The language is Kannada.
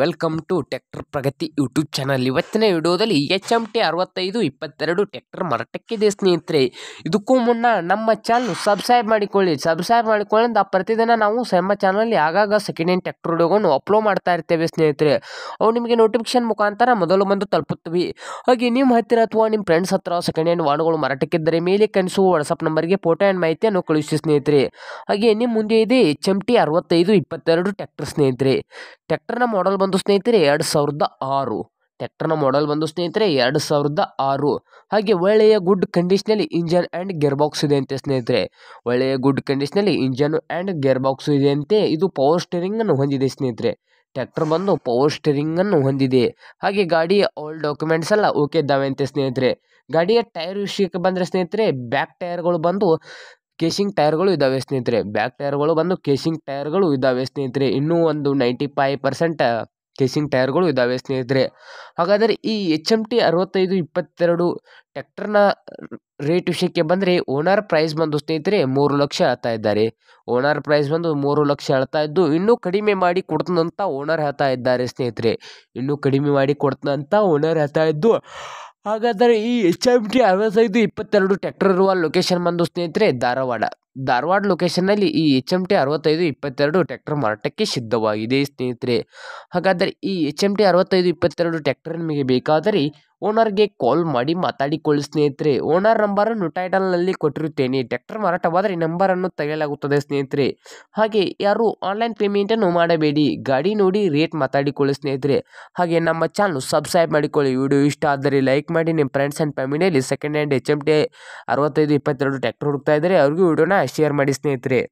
welcome to tractor Pragati YouTube channel ಇವತ್ತಿನ ವಿಡಿಯೋದಲ್ಲಿ ಎಚ್ ಎಮ್ ಟಿ ಅರವತ್ತೈದು ಇಪ್ಪತ್ತೆರಡು ಟ್ಯಾಕ್ಟರ್ ಮರಾಟಕ್ಕಿದೆ ಸ್ನೇಹಿತರೆ ಇದಕ್ಕೂ ಮುನ್ನ ನಮ್ಮ ಚಾನಲ್ ಸಬ್ಸ್ಕ್ರೈಬ್ ಮಾಡಿಕೊಳ್ಳಿ ಸಬ್ಸ್ಕ್ರೈಬ್ ಮಾಡಿಕೊಳ್ಳಿಂದ ಪ್ರತಿದಿನ ನಾವು ಸೆಮ್ಮ ಚಾನಲ್ಲಿ ಆಗಾಗ ಸೆಕೆಂಡ್ ಹ್ಯಾಂಡ್ ಟ್ಯಾಕ್ಟರ್ ವಿಡಿಯೋಗಳನ್ನು ಅಪ್ಲೋಡ್ ಮಾಡ್ತಾ ಇರ್ತೇವೆ ಸ್ನೇಹಿತರೆ ಅವು ನಿಮಗೆ ನೋಟಿಫಿಕೇಶನ್ ಮುಖಾಂತರ ಮೊದಲು ಬಂದು ತಲುಪುತ್ತವೆ ಹಾಗೆ ನಿಮ್ಮ ಹತ್ತಿರ ಅಥವಾ ನಿಮ್ಮ ಫ್ರೆಂಡ್ಸ್ ಹತ್ರ ಸೆಕೆಂಡ್ ಹ್ಯಾಂಡ್ ವಾಹನಗಳು ಮರಾಟಕ್ಕಿದ್ದರೆ ಮೇಲೆ ಕನಸು ವಾಟ್ಸಪ್ ನಂಬರ್ಗೆ ಫೋಟೋ ಆ್ಯಂಡ್ ಮಾಹಿತಿಯನ್ನು ಕಳುಹಿಸಿ ಸ್ನೇಹಿತರೆ ಹಾಗೆ ನಿಮ್ಮ ಮುಂದೆ ಇದೆ ಎಚ್ ಎಮ್ ಟಿ ಅರವತ್ತೈದು ಇಪ್ಪತ್ತೆರಡು ಟ್ಯಾಕ್ಟರ್ ಸ್ನೇಹಿತರೆ ಟ್ಯಾಕ್ಟರ್ನ ಮಾಡಲ್ ಮಾಡಲ್ ಬಂದು ಸ್ನೇಹಿತರೆ ಎರಡು ಸಾವಿರದ ಆರು ಟ್ಯಾಕ್ಟರ್ನ ಮಾಡಲ್ ಬಂದು ಸ್ನೇಹಿತರೆ ಎರಡು ಸಾವಿರದ ಆರು ಹಾಗೆ ಒಳ್ಳೆಯ ಗುಡ್ ಕಂಡೀಷ್ನಲ್ಲಿ ಇಂಜನ್ ಆ್ಯಂಡ್ ಗೇರ್ ಬಾಕ್ಸ್ ಇದೆ ಅಂತೆ ಸ್ನೇಹಿತರೆ ಒಳ್ಳೆಯ ಗುಡ್ ಕಂಡೀಷ್ನಲ್ಲಿ ಇಂಜನ್ ಆ್ಯಂಡ್ ಗೇರ್ ಬಾಕ್ಸ್ ಇದೆ ಅಂತೆ ಇದು ಪವರ್ ಸ್ಟೇರಿಂಗನ್ನು ಹೊಂದಿದೆ ಸ್ನೇಹಿತರೆ ಟ್ಯಾಕ್ಟರ್ ಬಂದು ಪವರ್ ಸ್ಟೇರಿಂಗನ್ನು ಹೊಂದಿದೆ ಹಾಗೆ ಗಾಡಿಯ ಆಲ್ ಡಾಕ್ಯುಮೆಂಟ್ಸ್ ಎಲ್ಲ ಓಕೆ ಇದ್ದಾವೆ ಅಂತೆ ಸ್ನೇಹಿತರೆ ಗಾಡಿಯ ಟೈರ್ ವಿಷಯಕ್ಕೆ ಬಂದರೆ ಸ್ನೇಹಿತರೆ ಬ್ಯಾಕ್ ಟೈರ್ಗಳು ಬಂದು ಕೇಶಿಂಗ್ ಟೈರ್ಗಳು ಇದ್ದಾವೆ ಸ್ನೇಹಿತರೆ ಬ್ಯಾಕ್ ಟೈರ್ಗಳು ಬಂದು ಕೇಶಿಂಗ್ ಟೈರ್ಗಳು ಇದ್ದಾವೆ ಸ್ನೇಹಿತರೆ ಇನ್ನೂ ಒಂದು ನೈಂಟಿ ಫೈವ್ ಪರ್ಸೆಂಟ್ ಕೇಸಿಂಗ್ ಟೈರ್ಗಳು ಇದ್ದಾವೆ ಸ್ನೇಹಿತರೆ ಹಾಗಾದರೆ ಈ ಎಚ್ ಎಮ್ ಟಿ ಅರವತ್ತೈದು ಇಪ್ಪತ್ತೆರಡು ಟ್ಯಾಕ್ಟರ್ನ ರೇಟ್ ವಿಷಯಕ್ಕೆ ಬಂದರೆ ಓನರ್ ಪ್ರೈಸ್ ಬಂದು ಸ್ನೇಹಿತರೆ ಮೂರು ಲಕ್ಷ ಹೇಳ್ತಾ ಇದ್ದಾರೆ ಓನರ್ ಪ್ರೈಸ್ ಬಂದು ಮೂರು ಲಕ್ಷ ಹೇಳ್ತಾ ಇದ್ದು ಇನ್ನೂ ಕಡಿಮೆ ಮಾಡಿ ಕೊಡ್ತನಂತ ಓನರ್ ಹೇಳ್ತಾ ಇದ್ದಾರೆ ಸ್ನೇಹಿತರೆ ಇನ್ನೂ ಕಡಿಮೆ ಮಾಡಿ ಕೊಡ್ತನಂತ ಓನರ್ ಹೇಳ್ತಾ ಇದ್ದು ಹಾಗಾದರೆ ಈ ಎಚ್ ಎಮ್ ಟಿ ಅರವತ್ತೈದು ಇಪ್ಪತ್ತೆರಡು ಟ್ಯಾಕ್ಟರ್ ಇರುವ ಲೊಕೇಶನ್ ಬಂದು ಸ್ನೇಹಿತರೆ ಧಾರವಾಡ ಧಾರವಾಡ ಲೊಕೇಶನ್ನಲ್ಲಿ ಈ ಎಚ್ ಎಮ್ ಟಿ ಅರವತ್ತೈದು ಇಪ್ಪತ್ತೆರಡು ಟ್ಯಾಕ್ಟರ್ ಮಾರಾಟಕ್ಕೆ ಸಿದ್ಧವಾಗಿದೆ ಸ್ನೇಹಿತರೆ ಹಾಗಾದರೆ ಈ ಎಚ್ ಎಮ್ ಟಿ ಅರವತ್ತೈದು ಇಪ್ಪತ್ತೆರಡು ಟ್ಯಾಕ್ಟರ್ ನಿಮಗೆ ಬೇಕಾದರೆ ಓನರ್ಗೆ ಕಾಲ್ ಮಾಡಿ ಮಾತಾಡಿಕೊಳ್ಳಿ ಸ್ನೇಹಿತರೆ ಓನರ್ ನಂಬರನ್ನು ಟೈಟಲ್ನಲ್ಲಿ ಕೊಟ್ಟಿರುತ್ತೇನೆ ಟ್ಯಾಕ್ಟರ್ ಮಾರಾಟವಾದರೆ ನಂಬರನ್ನು ತೆಗೆಯಲಾಗುತ್ತದೆ ಸ್ನೇಹಿತರೆ ಹಾಗೆ ಯಾರು ಆನ್ಲೈನ್ ಪೇಮೆಂಟನ್ನು ಮಾಡಬೇಡಿ ಗಾಡಿ ನೋಡಿ ರೇಟ್ ಮಾತಾಡಿಕೊಳ್ಳಿ ಸ್ನೇಹಿತರೆ ಹಾಗೆ ನಮ್ಮ ಚಾನಲ್ ಸಬ್ಸ್ಕ್ರೈಬ್ ಮಾಡಿಕೊಳ್ಳಿ ವಿಡಿಯೋ ಇಷ್ಟ ಆದರೆ ಲೈಕ್ ಮಾಡಿ ನಿಮ್ಮ ಫ್ರೆಂಡ್ಸ್ ಆ್ಯಂಡ್ ಫ್ಯಾಮಿಲಿಯಲ್ಲಿ second hand H M T ಅರವತ್ತೈದು ಇಪ್ಪತ್ತೆರಡು ಟ್ಯಾಕ್ಟರ್ ಹುಡುಕ್ತಾ ಇದ್ದಾರೆ ಅವ್ರಿಗೂ ವಿಡಿಯೋನ ಶೇರ್ ಮಾಡಿ ಸ್ನೇಹಿತರೆ